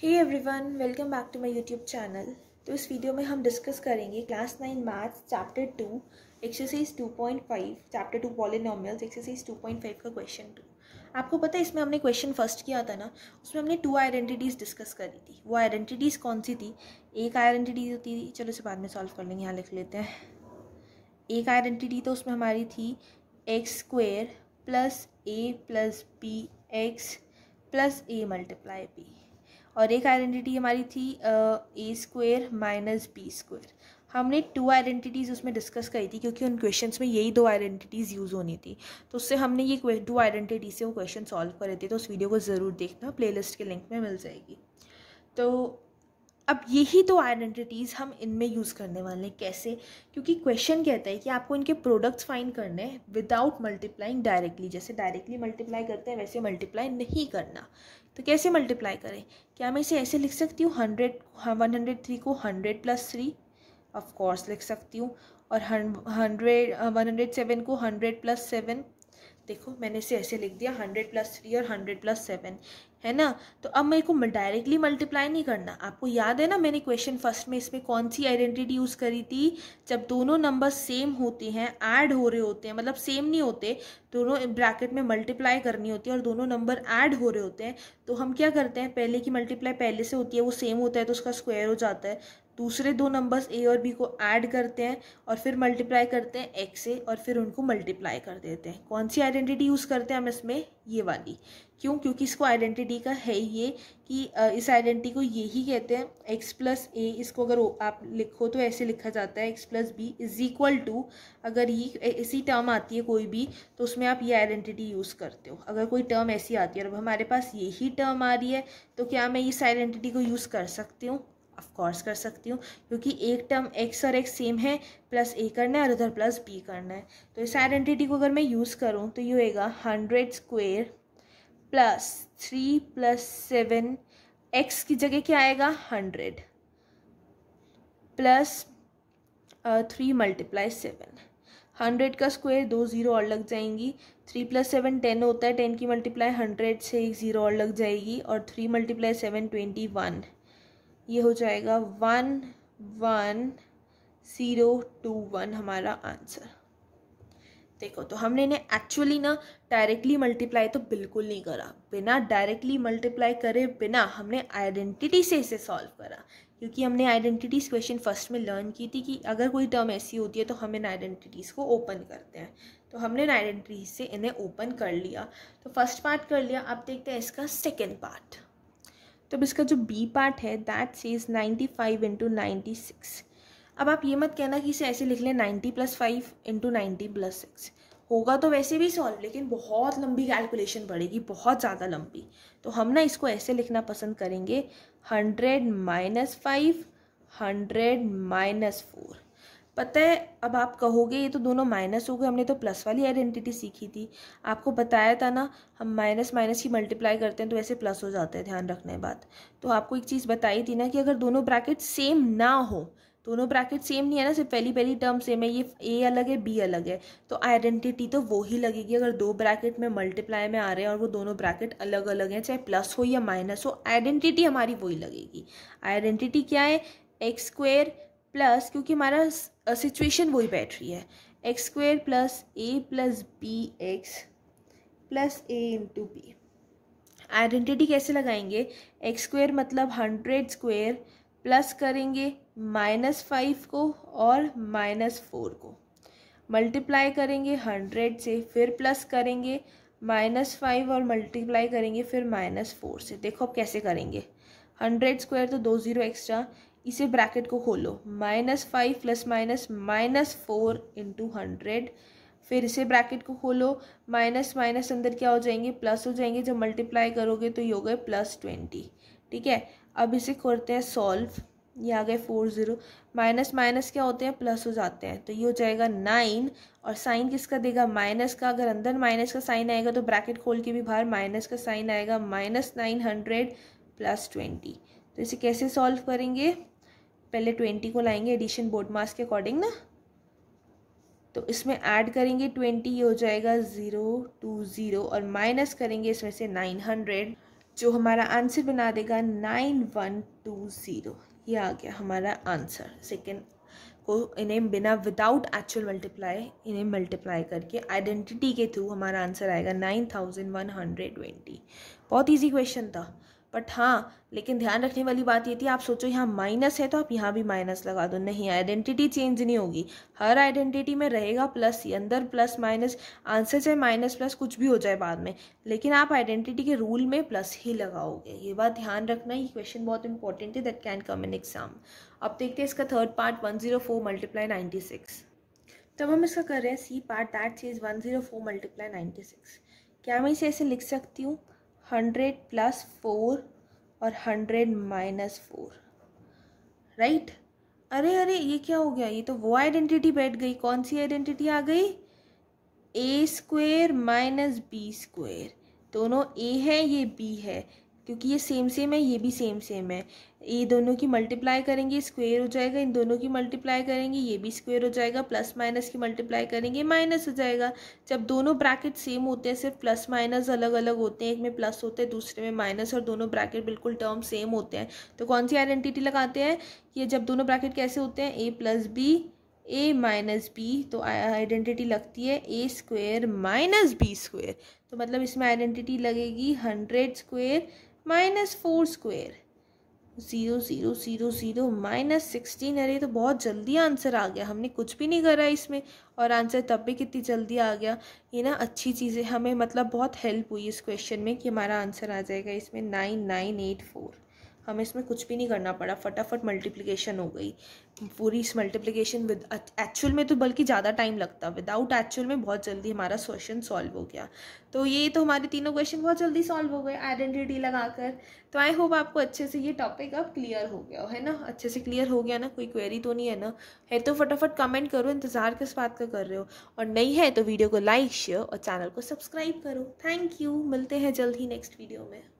hey everyone welcome back to my YouTube channel तो इस वीडियो में हम डिस्कस करेंगे class nine maths chapter two exercise two point five chapter two polynomials exercise two point five का question two आपको पता है इसमें हमने क्वेश्चन फर्स्ट किया था ना उसमें हमने टू आइडेंटिटीज़ डिस्कस करी थी वो आइडेंटिटीज़ कौन सी थी एक आइडेंटिटी होती थी चलो इसे बाद में सॉल्व कर लेंगे यहाँ लिख लेते हैं एक आइडेंटिटी तो उसमें हमारी थी x square plus a plus b x plus a multiply b और एक आइडेंटिटी हमारी थी a square minus b square हमने टू आइडेंटिटीज़ उसमें डिस्कस करी थी क्योंकि उन क्वेश्चंस में यही दो आइडेंटिटीज़ यूज़ होनी थी तो उससे हमने ये टू आइडेंटिटी से वो क्वेश्चन सॉल्व करे थे तो उस वीडियो को ज़रूर देखना प्लेलिस्ट के लिंक में मिल जाएगी तो अब यही दो आइडेंटिटीज़ हम इनमें यूज़ करने वाले हैं कैसे क्योंकि क्वेश्चन कहता है कि आपको इनके प्रोडक्ट्स फाइंड करने हैं विदाउट मल्टीप्लाइंग डायरेक्टली जैसे डायरेक्टली मल्टीप्लाई करते हैं वैसे मल्टीप्लाई नहीं करना तो कैसे मल्टीप्लाई करें क्या मैं इसे ऐसे लिख सकती हूँ हंड्रेड वन हंड्रेड थ्री को हंड्रेड प्लस थ्री ऑफकोर्स लिख सकती हूँ और हंड्रेड वन हंड्रेड सेवन को हंड्रेड प्लस सेवन देखो मैंने इसे ऐसे लिख दिया हंड्रेड प्लस थ्री और हंड्रेड प्लस सेवन है ना तो अब मेरे को डायरेक्टली मल्टीप्लाई नहीं करना आपको याद है ना मैंने क्वेश्चन फर्स्ट में इसमें कौन सी आइडेंटिटी यूज़ करी थी जब दोनों नंबर सेम होते हैं ऐड हो रहे होते हैं मतलब सेम नहीं होते दोनों ब्रैकेट में मल्टीप्लाई करनी होती है और दोनों नंबर ऐड हो रहे होते हैं तो हम क्या करते हैं पहले की मल्टीप्लाई पहले से होती है वो सेम होता है तो उसका स्क्वायर हो जाता है दूसरे दो नंबर्स ए और बी को ऐड करते हैं और फिर मल्टीप्लाई करते हैं एक्स से और फिर उनको मल्टीप्लाई कर देते हैं कौन सी आइडेंटिटी यूज़ करते हैं हम इसमें ये वाली क्यों क्योंकि इसको आइडेंटिटी का है ये कि इस आइडेंटिटी को ये ही कहते हैं एक्स प्लस ए इसको अगर आप लिखो तो ऐसे लिखा जाता है x plus b is equal to अगर ये इसी टर्म आती है कोई भी तो उसमें आप ये आइडेंटिटी यूज़ करते हो अगर कोई टर्म ऐसी आती है और हमारे पास यही टर्म आ रही है तो क्या मैं इस आइडेंटिटी को यूज़ कर सकती हूँ ऑफकोर्स कर सकती हूँ क्योंकि एक टर्म एक्स और एक्स सेम है प्लस ए करना है और उधर प्लस बी करना है तो इस आइडेंटिटी को अगर मैं यूज़ करूँ तो ये होएगा hundred square plus three plus seven x की जगह क्या आएगा hundred plus three multiply seven hundred का स्क्वायर दो ज़ीरो और लग जाएंगी थ्री प्लस सेवन टेन होता है टेन की मल्टीप्लाई हंड्रेड से एक ज़ीरो और लग जाएगी और three multiply seven twenty one ये हो जाएगा one one zero two one हमारा आंसर देखो तो हमने इन्हें एक्चुअली ना डायरेक्टली मल्टीप्लाई तो बिल्कुल नहीं करा बिना डायरेक्टली मल्टीप्लाई करे बिना हमने आइडेंटिटी से इसे सॉल्व करा क्योंकि हमने आइडेंटिटीज़ क्वेश्चन फर्स्ट में लर्न की थी कि अगर कोई टर्म ऐसी होती है तो हम इन आइडेंटिटीज़ को ओपन करते हैं तो हमने इन आइडेंटिटीज से इन्हें ओपन कर लिया तो फर्स्ट पार्ट कर लिया अब देखते हैं इसका सेकेंड पार्ट तो अब इसका जो बी पार्ट है that says ninety five into ninety six अब आप ये मत कहना कि इसे ऐसे लिख लें ninety plus five into ninety plus six होगा तो वैसे भी सॉल्व लेकिन बहुत लंबी कैलकुलेशन पड़ेगी बहुत ज़्यादा लंबी तो हम ना इसको ऐसे लिखना पसंद करेंगे hundred minus five hundred minus four पता है अब आप कहोगे ये तो दोनों माइनस हो गए हमने तो प्लस वाली आइडेंटिटी सीखी थी आपको बताया था ना हम माइनस माइनस की मल्टीप्लाई करते हैं तो ऐसे प्लस हो जाते हैं ध्यान रखने के बाद तो आपको एक चीज़ बताई थी ना कि अगर दोनों ब्रैकेट सेम ना हो दोनों ब्रैकेट सेम नहीं है ना सिर्फ पहली पहली टर्म सेम है ये ए अलग है बी अलग है तो आइडेंटिटी तो वो ही लगेगी अगर दो ब्रैकेट में मल्टीप्लाई में आ रहे हैं और वो दोनों ब्रैकेट अलग अलग हैं चाहे प्लस हो या माइनस हो आइडेंटिटी हमारी वही लगेगी आइडेंटिटी क्या है एक्स स्क्वेयर प्लस क्योंकि हमारा सिचुएशन वही बैठ रही है x square plus a plus b x plus a into b identity कैसे लगाएंगे एक्स स्क्वेयर मतलब हंड्रेड स्क्वेयर प्लस करेंगे माइनस फाइव को और माइनस फोर को मल्टीप्लाई करेंगे हंड्रेड से फिर प्लस करेंगे माइनस फाइव और मल्टीप्लाई करेंगे फिर माइनस फोर से देखो अब कैसे करेंगे हंड्रेड स्क्वायर तो दो ज़ीरो एक्स्ट्रा इसे ब्रैकेट को खोलो minus five plus minus minus four into hundred फिर इसे ब्रैकेट को खोलो माइनस माइनस अंदर क्या हो जाएंगे प्लस हो जाएंगे जब मल्टीप्लाई करोगे तो ये हो गए प्लस ट्वेंटी ठीक है अब इसे खोलते हैं सॉल्व ये आ गए फोर ज़ीरो माइनस माइनस क्या होते हैं प्लस हो जाते हैं तो ये हो जाएगा नाइन और साइन किसका देगा माइनस का अगर अंदर माइनस का साइन आएगा तो ब्रैकेट खोल के भी बाहर माइनस का साइन आएगा minus nine hundred plus twenty तो इसे कैसे सॉल्व करेंगे पहले ट्वेंटी को लाएंगे एडिशन बोर्ड मास के अकॉर्डिंग ना तो इसमें ऐड करेंगे ट्वेंटी ये हो जाएगा ज़ीरो टू ज़ीरो और माइनस करेंगे इसमें से नाइन हंड्रेड जो हमारा आंसर बना देगा नाइन वन टू ज़ीरो ये आ गया हमारा आंसर सेकेंड को इन्हें बिना विदाउट एक्चुअल मल्टीप्लाई इन्हें मल्टीप्लाई करके आइडेंटिटी के थ्रू हमारा आंसर आएगा nine thousand one hundred twenty बहुत ईजी क्वेश्चन था बट हाँ लेकिन ध्यान रखने वाली बात ये थी आप सोचो यहाँ माइनस है तो आप यहाँ भी माइनस लगा दो नहीं आइडेंटिटी चेंज नहीं होगी हर आइडेंटिटी में रहेगा प्लस ही अंदर प्लस माइनस आंसर चाहे माइनस प्लस कुछ भी हो जाए बाद में लेकिन आप आइडेंटिटी के रूल में प्लस ही लगाओगे ये बात ध्यान रखना ये क्वेश्चन बहुत इंपॉर्टेंट है that can come in exam अब देखते हैं इसका third part one zero four multiply ninety six तब हम इसका कर रहे हैं सी पार्ट दैट चीज़ one zero four multiply ninety six क्या मैं इसे ऐसे लिख सकती हूँ हंड्रेड प्लस फोर और हंड्रेड माइनस फोर राइट अरे अरे ये क्या हो गया ये तो वो आइडेंटिटी बैठ गई कौन सी आइडेंटिटी आ गई a square minus b square दोनों ए है ये बी है क्योंकि ये सेम सेम है ये भी सेम सेम है ये दोनों की मल्टीप्लाई करेंगे स्क्वेयर हो जाएगा इन दोनों की मल्टीप्लाई करेंगे ये भी स्क्वेयर हो जाएगा प्लस माइनस की मल्टीप्लाई करेंगे माइनस हो जाएगा जब दोनों ब्रैकेट सेम होते हैं सिर्फ प्लस माइनस अलग अलग होते हैं एक में प्लस होते हैं दूसरे में माइनस और दोनों ब्रैकेट बिल्कुल टर्म सेम होते हैं तो कौन सी आइडेंटिटी लगाते हैं ये जब दोनों ब्रैकेट कैसे होते हैं a plus b a minus b तो आइडेंटिटी लगती है a square minus b square तो मतलब इसमें आइडेंटिटी लगेगी hundred square minus four square zero zero zero zero minus sixteen अरे तो बहुत जल्दी आंसर आ गया हमने कुछ भी नहीं करा इसमें और आंसर तब भी कितनी जल्दी आ गया ये ना अच्छी चीज़ें हमें मतलब बहुत हेल्प हुई इस क्वेश्चन में कि हमारा आंसर आ जाएगा इसमें नाइन नाइन एट फोर हमें इसमें कुछ भी नहीं करना पड़ा फटाफट मल्टीप्लीकेशन हो गई पूरी इस मल्टीप्लीकेशन विद एक्चुअल में तो बल्कि ज़्यादा टाइम लगता विदाउट एक्चुअल में बहुत जल्दी हमारा क्वेश्चन सॉल्व हो गया तो ये तो हमारे तीनों क्वेश्चन बहुत जल्दी सॉल्व हो गए आइडेंटिटी लगाकर तो आई होप आपको अच्छे से ये टॉपिक अब क्लियर हो गया है ना अच्छे से क्लियर हो गया ना कोई क्वेरी तो नहीं है ना है तो फटाफट कमेंट करो इंतज़ार किस बात का कर रहे हो और नहीं है तो वीडियो को लाइक शेयर और चैनल को सब्सक्राइब करो थैंक यू मिलते हैं जल्द ही नेक्स्ट वीडियो में